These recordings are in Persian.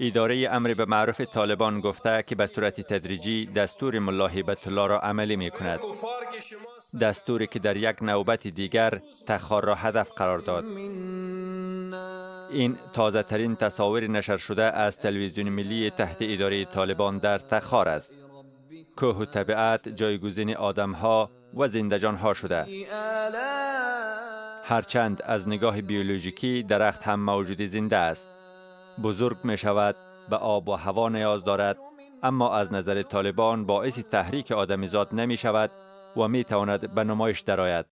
اداره امر به معروف طالبان گفته که به صورت تدریجی دستور ملا هیبت الله را عملی می کند. دستوری که در یک نوبت دیگر تخار را هدف قرار داد. این تازه ترین تصاویر نشر شده از تلویزیون ملی تحت اداره طالبان در تخار است. کوه و طبیعت جایگزین آدمها و زندجان ها شده. هرچند از نگاه بیولوژیکی درخت هم موجود زنده است. بزرگ می شود به آب و هوا نیاز دارد اما از نظر طالبان باعث تحریک آدمیزاد نمی شود و می تواند به نمایش درآید.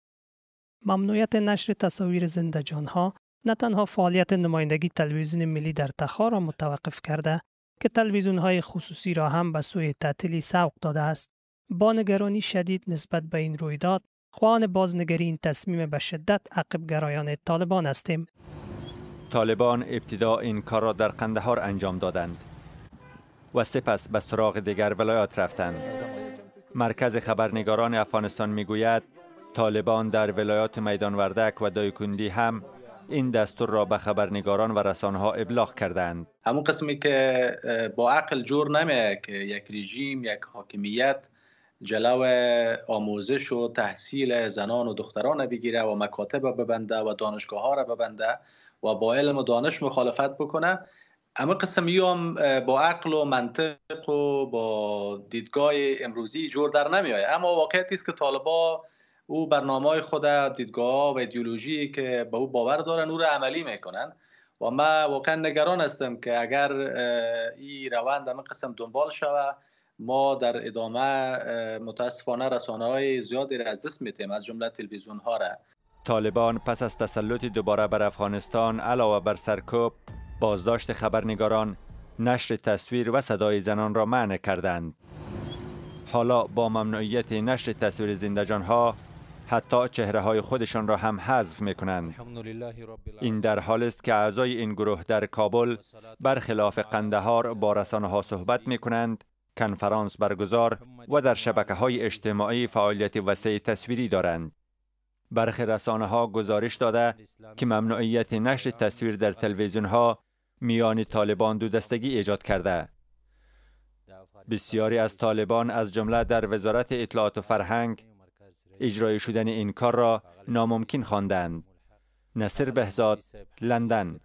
ممنوعیت نشر تصاویر زنده ها نه تنها فعالیت نمایندگی تلویزیون ملی در تخار را متوقف کرده که تلویزیون های خصوصی را هم به سوی تعطیلی سوق داده است. با نگرانی شدید نسبت به این رویداد، خوان بازنگری این تصمیم به شدت عقب گرایان طالبان هستیم. طالبان ابتدا این کار را در قندهار انجام دادند و سپس به سراغ دیگر ولایات رفتند مرکز خبرنگاران افغانستان میگوید طالبان در ولایات میدان وردک و دایکندی هم این دستور را به خبرنگاران و رسانه ها ابلاغ کردند همون قسمی که با عقل جور نمیه که یک رژیم یک حاکمیت جلو آموزش و تحصیل زنان و دختران بگیره و مکاتب ببنده و دانشگاه ها را ببنده و با علم و دانش مخالفت بکنه اما قسم هم با عقل و منطق و با دیدگاه امروزی جور در آید اما واقعیت است که طالبا او برنامه های خود دیدگاه و ایدئولوژی که به با او باور دارن او را عملی میکنن و ما واقعا نگران هستم که اگر این روند همه قسم دنبال شود ما در ادامه متاسفانه رسانه های زیادی را از دست میتیم از جمله تلویزیون ها را طالبان پس از تسلط دوباره بر افغانستان علاوه بر سرکوب بازداشت خبرنگاران نشر تصویر و صدای زنان را منع کردند حالا با ممنوعیت نشر تصویر زندجان ها حتی چهره های خودشان را هم حذف می کنند. این در حال است که اعضای این گروه در کابل برخلاف قندهار با رسانه ها صحبت می کنند کنفرانس برگزار و در شبکه های اجتماعی فعالیت وسیع تصویری دارند. برخی رسانه ها گزارش داده که ممنوعیت نشر تصویر در تلویزیون ها میان طالبان دو دستگی ایجاد کرده. بسیاری از طالبان از جمله در وزارت اطلاعات و فرهنگ اجرای شدن این کار را ناممکن خواندند. نصر بهزاد لندن